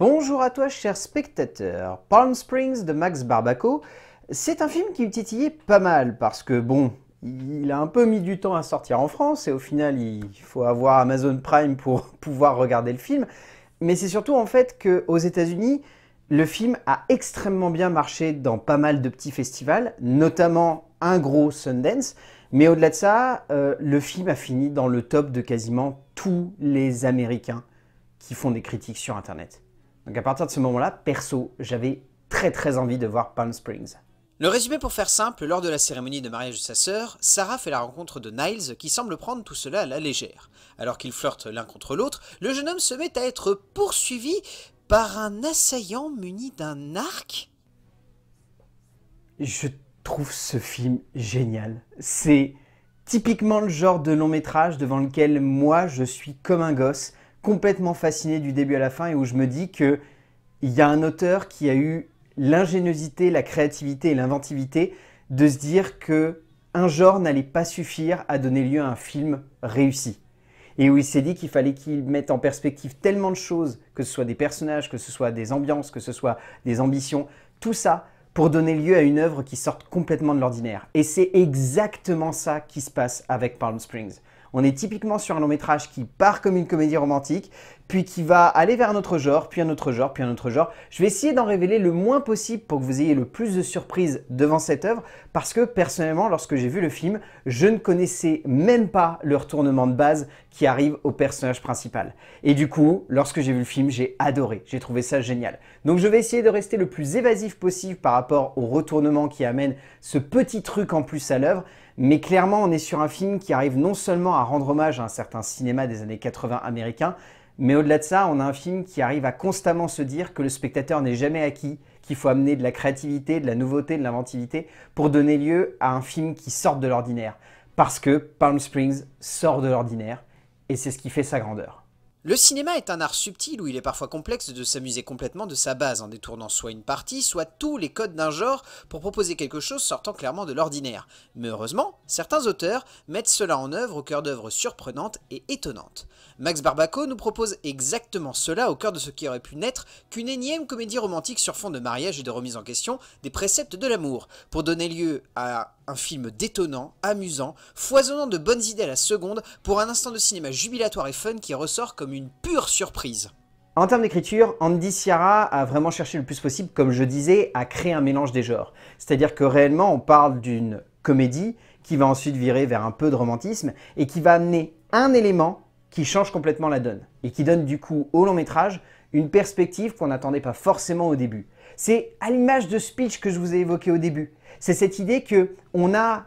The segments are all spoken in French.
Bonjour à toi, cher spectateur. Palm Springs de Max Barbaco, c'est un film qui me titillait pas mal parce que, bon, il a un peu mis du temps à sortir en France et au final, il faut avoir Amazon Prime pour pouvoir regarder le film. Mais c'est surtout en fait qu'aux États-Unis, le film a extrêmement bien marché dans pas mal de petits festivals, notamment un gros Sundance. Mais au-delà de ça, euh, le film a fini dans le top de quasiment tous les Américains qui font des critiques sur Internet. Donc à partir de ce moment-là, perso, j'avais très très envie de voir Palm Springs. Le résumé pour faire simple, lors de la cérémonie de mariage de sa sœur, Sarah fait la rencontre de Niles qui semble prendre tout cela à la légère. Alors qu'ils flirtent l'un contre l'autre, le jeune homme se met à être poursuivi par un assaillant muni d'un arc Je trouve ce film génial. C'est typiquement le genre de long métrage devant lequel moi je suis comme un gosse complètement fasciné du début à la fin et où je me dis que il y a un auteur qui a eu l'ingéniosité, la créativité et l'inventivité de se dire que un genre n'allait pas suffire à donner lieu à un film réussi. Et où il s'est dit qu'il fallait qu'il mette en perspective tellement de choses, que ce soit des personnages, que ce soit des ambiances, que ce soit des ambitions, tout ça pour donner lieu à une œuvre qui sorte complètement de l'ordinaire. Et c'est exactement ça qui se passe avec Palm Springs. On est typiquement sur un long métrage qui part comme une comédie romantique, puis qui va aller vers un autre genre, puis un autre genre, puis un autre genre. Je vais essayer d'en révéler le moins possible pour que vous ayez le plus de surprises devant cette œuvre, parce que personnellement, lorsque j'ai vu le film, je ne connaissais même pas le retournement de base qui arrive au personnage principal. Et du coup, lorsque j'ai vu le film, j'ai adoré, j'ai trouvé ça génial. Donc je vais essayer de rester le plus évasif possible par rapport au retournement qui amène ce petit truc en plus à l'œuvre, mais clairement, on est sur un film qui arrive non seulement à rendre hommage à un certain cinéma des années 80 américains, mais au-delà de ça, on a un film qui arrive à constamment se dire que le spectateur n'est jamais acquis, qu'il faut amener de la créativité, de la nouveauté, de l'inventivité pour donner lieu à un film qui sorte de l'ordinaire. Parce que Palm Springs sort de l'ordinaire et c'est ce qui fait sa grandeur. Le cinéma est un art subtil où il est parfois complexe de s'amuser complètement de sa base en détournant soit une partie, soit tous les codes d'un genre pour proposer quelque chose sortant clairement de l'ordinaire. Mais heureusement, certains auteurs mettent cela en œuvre au cœur d'œuvres surprenantes et étonnantes. Max Barbaco nous propose exactement cela au cœur de ce qui aurait pu n'être qu'une énième comédie romantique sur fond de mariage et de remise en question des préceptes de l'amour, pour donner lieu à un film détonnant, amusant, foisonnant de bonnes idées à la seconde pour un instant de cinéma jubilatoire et fun qui ressort comme une pure surprise. En termes d'écriture, Andy Ciara a vraiment cherché le plus possible, comme je disais, à créer un mélange des genres. C'est-à-dire que réellement, on parle d'une comédie qui va ensuite virer vers un peu de romantisme et qui va amener un élément qui change complètement la donne et qui donne du coup au long métrage une perspective qu'on n'attendait pas forcément au début. C'est à l'image de speech que je vous ai évoqué au début. C'est cette idée que on a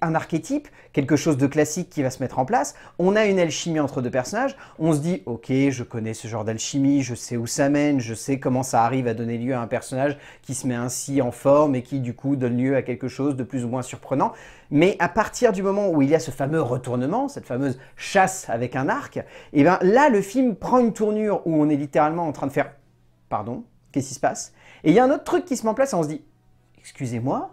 un archétype, quelque chose de classique qui va se mettre en place, on a une alchimie entre deux personnages, on se dit ok je connais ce genre d'alchimie, je sais où ça mène, je sais comment ça arrive à donner lieu à un personnage qui se met ainsi en forme et qui du coup donne lieu à quelque chose de plus ou moins surprenant, mais à partir du moment où il y a ce fameux retournement, cette fameuse chasse avec un arc, et eh bien là le film prend une tournure où on est littéralement en train de faire pardon, qu'est-ce qui se passe Et il y a un autre truc qui se met en place et on se dit excusez-moi,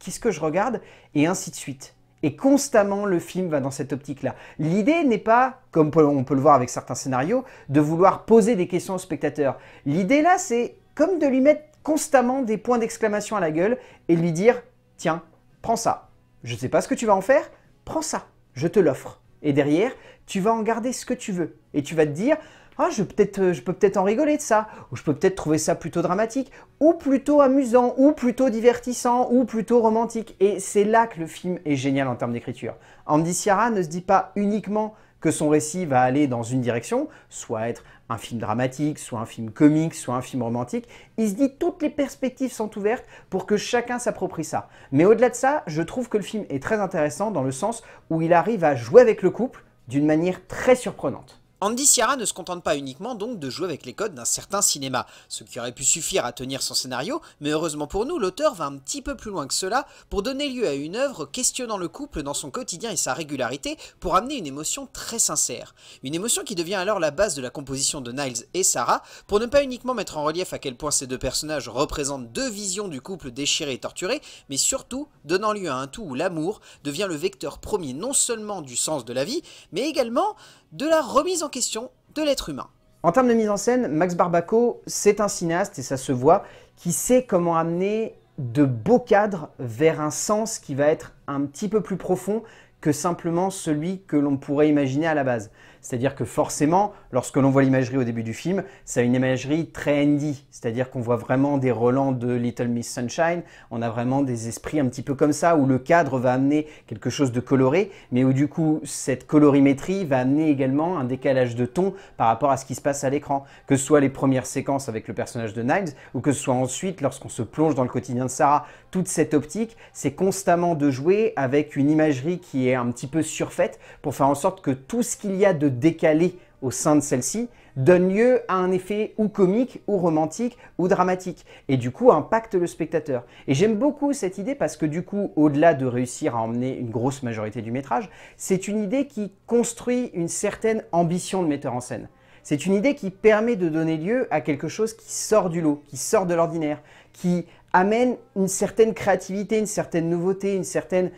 qu'est-ce que je regarde Et ainsi de suite. Et constamment, le film va dans cette optique-là. L'idée n'est pas, comme on peut le voir avec certains scénarios, de vouloir poser des questions au spectateur. L'idée là, c'est comme de lui mettre constamment des points d'exclamation à la gueule et lui dire « Tiens, prends ça. Je ne sais pas ce que tu vas en faire, prends ça. Je te l'offre. » Et derrière, tu vas en garder ce que tu veux. Et tu vas te dire « ah, je, peux peut-être, euh, je peux peut-être en rigoler de ça, ou je peux peut-être trouver ça plutôt dramatique, ou plutôt amusant, ou plutôt divertissant, ou plutôt romantique. Et c'est là que le film est génial en termes d'écriture. Andy Ciara ne se dit pas uniquement que son récit va aller dans une direction, soit être un film dramatique, soit un film comique, soit un film romantique. Il se dit toutes les perspectives sont ouvertes pour que chacun s'approprie ça. Mais au-delà de ça, je trouve que le film est très intéressant dans le sens où il arrive à jouer avec le couple d'une manière très surprenante. Andy Sierra ne se contente pas uniquement donc de jouer avec les codes d'un certain cinéma, ce qui aurait pu suffire à tenir son scénario, mais heureusement pour nous, l'auteur va un petit peu plus loin que cela pour donner lieu à une œuvre questionnant le couple dans son quotidien et sa régularité pour amener une émotion très sincère. Une émotion qui devient alors la base de la composition de Niles et Sarah pour ne pas uniquement mettre en relief à quel point ces deux personnages représentent deux visions du couple déchiré et torturé, mais surtout donnant lieu à un tout où l'amour devient le vecteur premier non seulement du sens de la vie, mais également de la remise en question de l'être humain. En termes de mise en scène, Max Barbaco, c'est un cinéaste, et ça se voit, qui sait comment amener de beaux cadres vers un sens qui va être un petit peu plus profond que simplement celui que l'on pourrait imaginer à la base. C'est-à-dire que forcément, lorsque l'on voit l'imagerie au début du film, c'est une imagerie très handy, C'est-à-dire qu'on voit vraiment des relents de Little Miss Sunshine, on a vraiment des esprits un petit peu comme ça, où le cadre va amener quelque chose de coloré, mais où du coup, cette colorimétrie va amener également un décalage de ton par rapport à ce qui se passe à l'écran. Que ce soit les premières séquences avec le personnage de Niles, ou que ce soit ensuite lorsqu'on se plonge dans le quotidien de Sarah, toute cette optique, c'est constamment de jouer avec une imagerie qui est un petit peu surfaite pour faire en sorte que tout ce qu'il y a de décalé au sein de celle-ci, donne lieu à un effet ou comique, ou romantique, ou dramatique, et du coup impacte le spectateur. Et j'aime beaucoup cette idée parce que du coup, au-delà de réussir à emmener une grosse majorité du métrage, c'est une idée qui construit une certaine ambition de metteur en scène. C'est une idée qui permet de donner lieu à quelque chose qui sort du lot, qui sort de l'ordinaire, qui amène une certaine créativité, une certaine nouveauté, une certaine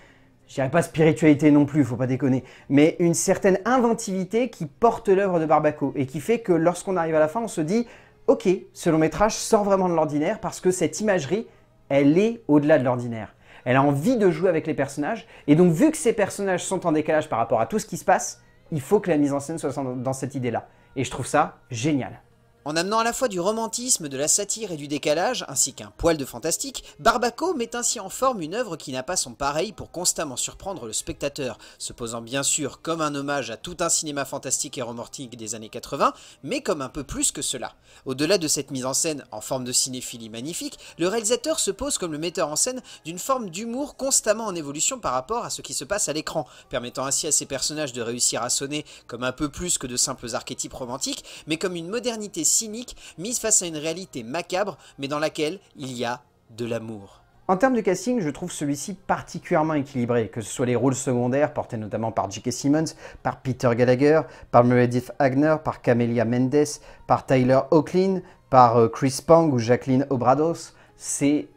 je dirais pas spiritualité non plus, faut pas déconner, mais une certaine inventivité qui porte l'œuvre de Barbaco et qui fait que lorsqu'on arrive à la fin, on se dit ok, ce long métrage sort vraiment de l'ordinaire parce que cette imagerie, elle est au-delà de l'ordinaire. Elle a envie de jouer avec les personnages et donc vu que ces personnages sont en décalage par rapport à tout ce qui se passe, il faut que la mise en scène soit dans cette idée-là. Et je trouve ça génial. En amenant à la fois du romantisme, de la satire et du décalage, ainsi qu'un poil de fantastique, Barbaco met ainsi en forme une œuvre qui n'a pas son pareil pour constamment surprendre le spectateur, se posant bien sûr comme un hommage à tout un cinéma fantastique et romantique des années 80, mais comme un peu plus que cela. Au-delà de cette mise en scène en forme de cinéphilie magnifique, le réalisateur se pose comme le metteur en scène d'une forme d'humour constamment en évolution par rapport à ce qui se passe à l'écran, permettant ainsi à ses personnages de réussir à sonner comme un peu plus que de simples archétypes romantiques, mais comme une modernité cynique mise face à une réalité macabre, mais dans laquelle il y a de l'amour. En termes de casting, je trouve celui-ci particulièrement équilibré, que ce soit les rôles secondaires portés notamment par J.K. Simmons, par Peter Gallagher, par Meredith Agner, par Camelia Mendes, par Tyler Oaklin, par euh, Chris Pang ou Jacqueline Obrados. C'est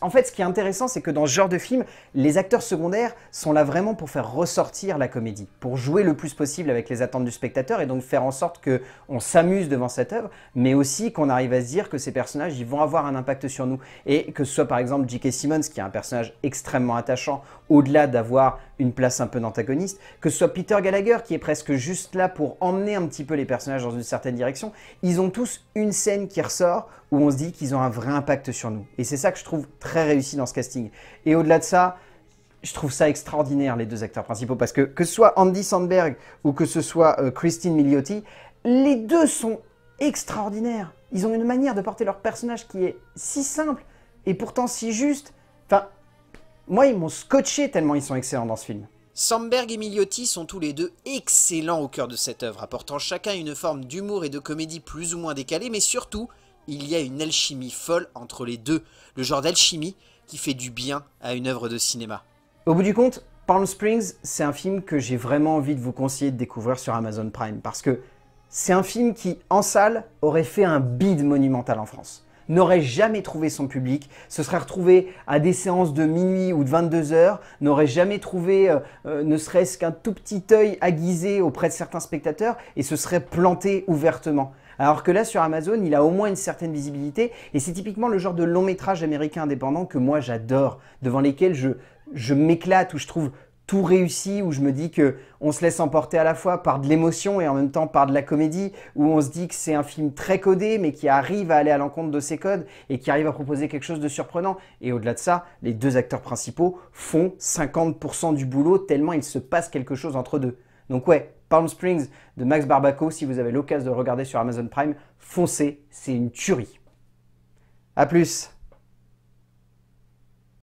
en fait, ce qui est intéressant, c'est que dans ce genre de film, les acteurs secondaires sont là vraiment pour faire ressortir la comédie, pour jouer le plus possible avec les attentes du spectateur et donc faire en sorte qu'on s'amuse devant cette œuvre, mais aussi qu'on arrive à se dire que ces personnages, ils vont avoir un impact sur nous et que ce soit par exemple J.K. Simmons, qui est un personnage extrêmement attachant, au-delà d'avoir une place un peu d'antagoniste, que ce soit Peter Gallagher qui est presque juste là pour emmener un petit peu les personnages dans une certaine direction, ils ont tous une scène qui ressort où on se dit qu'ils ont un vrai impact sur nous. Et c'est ça que je trouve très réussi dans ce casting. Et au-delà de ça, je trouve ça extraordinaire, les deux acteurs principaux, parce que que ce soit Andy Sandberg ou que ce soit euh, Christine Milioti, les deux sont extraordinaires. Ils ont une manière de porter leur personnage qui est si simple et pourtant si juste. Enfin, moi, ils m'ont scotché tellement ils sont excellents dans ce film. Sandberg et Milioti sont tous les deux excellents au cœur de cette œuvre, apportant chacun une forme d'humour et de comédie plus ou moins décalée, mais surtout il y a une alchimie folle entre les deux, le genre d'alchimie qui fait du bien à une œuvre de cinéma. Au bout du compte, Palm Springs, c'est un film que j'ai vraiment envie de vous conseiller de découvrir sur Amazon Prime, parce que c'est un film qui, en salle, aurait fait un bide monumental en France n'aurait jamais trouvé son public, se serait retrouvé à des séances de minuit ou de 22 heures, n'aurait jamais trouvé euh, euh, ne serait-ce qu'un tout petit œil aiguisé auprès de certains spectateurs et se serait planté ouvertement. Alors que là, sur Amazon, il a au moins une certaine visibilité. Et c'est typiquement le genre de long métrage américain indépendant que moi j'adore, devant lesquels je, je m'éclate, où je trouve tout réussi, où je me dis que on se laisse emporter à la fois par de l'émotion et en même temps par de la comédie, où on se dit que c'est un film très codé, mais qui arrive à aller à l'encontre de ses codes et qui arrive à proposer quelque chose de surprenant. Et au-delà de ça, les deux acteurs principaux font 50% du boulot tellement il se passe quelque chose entre eux. Donc ouais, Palm Springs de Max Barbaco. Si vous avez l'occasion de regarder sur Amazon Prime, foncez, c'est une tuerie. A plus